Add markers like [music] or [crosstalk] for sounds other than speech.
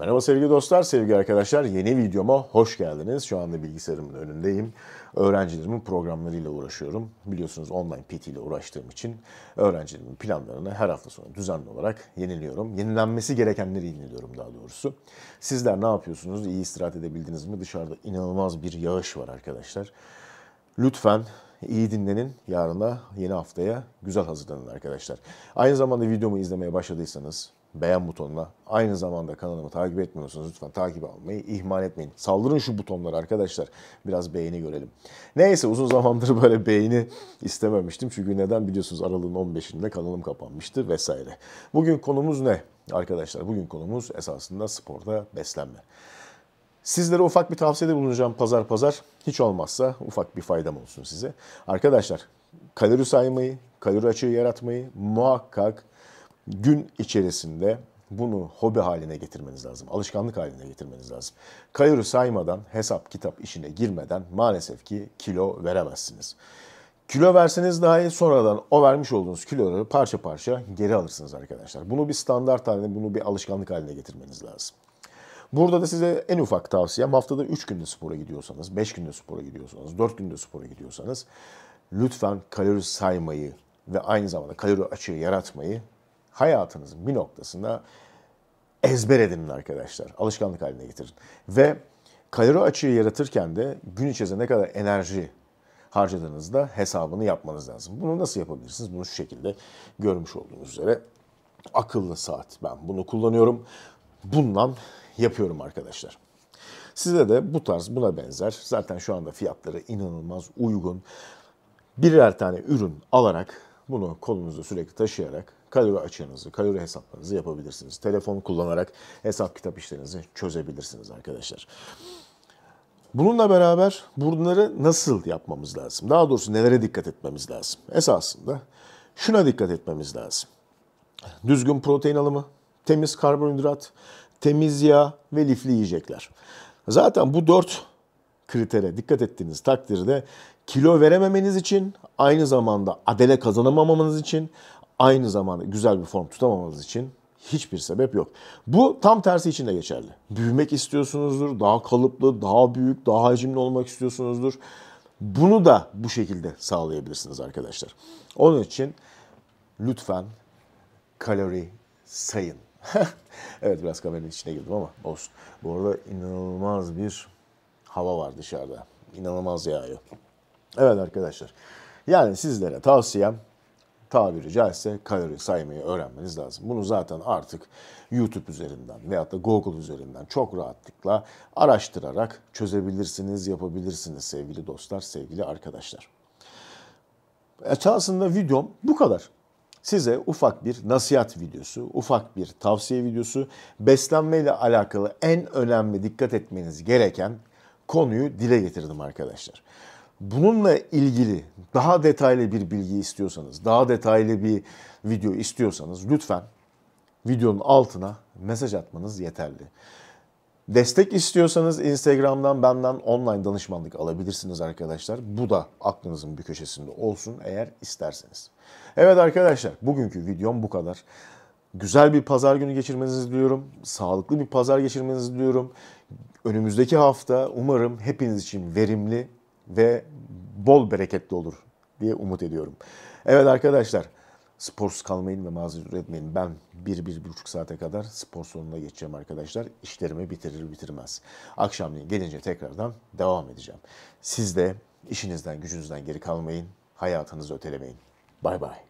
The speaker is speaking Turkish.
Merhaba sevgili dostlar, sevgili arkadaşlar. Yeni videoma hoş geldiniz. Şu anda bilgisayarımın önündeyim. Öğrencilerimin programlarıyla uğraşıyorum. Biliyorsunuz online PT ile uğraştığım için öğrencilerimin planlarını her hafta sonu düzenli olarak yeniliyorum. Yenilenmesi gerekenleri yeniliyorum daha doğrusu. Sizler ne yapıyorsunuz? İyi istirahat edebildiniz mi? Dışarıda inanılmaz bir yağış var arkadaşlar. Lütfen iyi dinlenin. Yarına yeni haftaya güzel hazırlanın arkadaşlar. Aynı zamanda videomu izlemeye başladıysanız beğen butonuna. Aynı zamanda kanalımı takip etmiyorsanız lütfen takip almayı ihmal etmeyin. Saldırın şu butonları arkadaşlar. Biraz beğeni görelim. Neyse uzun zamandır böyle beğeni istememiştim. Çünkü neden biliyorsunuz aralığın 15'inde kanalım kapanmıştı vesaire. Bugün konumuz ne arkadaşlar? Bugün konumuz esasında sporda beslenme. Sizlere ufak bir tavsiyede bulunacağım pazar pazar. Hiç olmazsa ufak bir faydam olsun size. Arkadaşlar kalori saymayı, kalori açığı yaratmayı muhakkak gün içerisinde bunu hobi haline getirmeniz lazım. Alışkanlık haline getirmeniz lazım. Kalori saymadan, hesap kitap işine girmeden maalesef ki kilo veremezsiniz. Kilo verseniz dahi sonradan o vermiş olduğunuz kiloları parça parça geri alırsınız arkadaşlar. Bunu bir standart haline, bunu bir alışkanlık haline getirmeniz lazım. Burada da size en ufak tavsiyem haftada 3 günde spora gidiyorsanız, 5 günde spora gidiyorsanız, 4 günde spora gidiyorsanız lütfen kalori saymayı ve aynı zamanda kalori açığı yaratmayı hayatınızın bir noktasında ezber edinin arkadaşlar. Alışkanlık haline getirin. Ve kalori açığı yaratırken de gün içerisinde ne kadar enerji harcadığınızda hesabını yapmanız lazım. Bunu nasıl yapabilirsiniz? Bunu şu şekilde görmüş olduğunuz üzere akıllı saat ben bunu kullanıyorum. Bundan yapıyorum arkadaşlar. Size de bu tarz buna benzer zaten şu anda fiyatları inanılmaz uygun. Birer tane ürün alarak bunu kolunuzda sürekli taşıyarak kalori açığınızı, kalori hesaplarınızı yapabilirsiniz. Telefon kullanarak hesap kitap işlerinizi çözebilirsiniz arkadaşlar. Bununla beraber bunları nasıl yapmamız lazım? Daha doğrusu nelere dikkat etmemiz lazım? Esasında şuna dikkat etmemiz lazım. Düzgün protein alımı, temiz karbonhidrat, temiz yağ ve lifli yiyecekler. Zaten bu dört kritere dikkat ettiğiniz takdirde kilo verememeniz için, aynı zamanda adele kazanamamanız için, aynı zamanda güzel bir form tutamamanız için hiçbir sebep yok. Bu tam tersi için de geçerli. Büyümek istiyorsunuzdur, daha kalıplı, daha büyük, daha hacimli olmak istiyorsunuzdur. Bunu da bu şekilde sağlayabilirsiniz arkadaşlar. Onun için lütfen kalori sayın. [laughs] evet biraz kameranın içine girdim ama olsun. Bu arada inanılmaz bir hava var dışarıda. İnanılmaz yağıyor. Evet arkadaşlar. Yani sizlere tavsiyem tabiri caizse kalori saymayı öğrenmeniz lazım. Bunu zaten artık YouTube üzerinden veyahut da Google üzerinden çok rahatlıkla araştırarak çözebilirsiniz, yapabilirsiniz sevgili dostlar, sevgili arkadaşlar. Esasında videom bu kadar size ufak bir nasihat videosu, ufak bir tavsiye videosu, beslenmeyle alakalı en önemli dikkat etmeniz gereken konuyu dile getirdim arkadaşlar. Bununla ilgili daha detaylı bir bilgi istiyorsanız, daha detaylı bir video istiyorsanız lütfen videonun altına mesaj atmanız yeterli. Destek istiyorsanız Instagram'dan benden online danışmanlık alabilirsiniz arkadaşlar. Bu da aklınızın bir köşesinde olsun eğer isterseniz. Evet arkadaşlar bugünkü videom bu kadar. Güzel bir pazar günü geçirmenizi diliyorum. Sağlıklı bir pazar geçirmenizi diliyorum. Önümüzdeki hafta umarım hepiniz için verimli ve bol bereketli olur diye umut ediyorum. Evet arkadaşlar sporsuz kalmayın ve mazur etmeyin. Ben bir bir buçuk saate kadar spor sonuna geçeceğim arkadaşlar. İşlerimi bitirir bitirmez. Akşamleyin gelince tekrardan devam edeceğim. Siz de işinizden gücünüzden geri kalmayın. Hayatınızı ötelemeyin. Bay bay.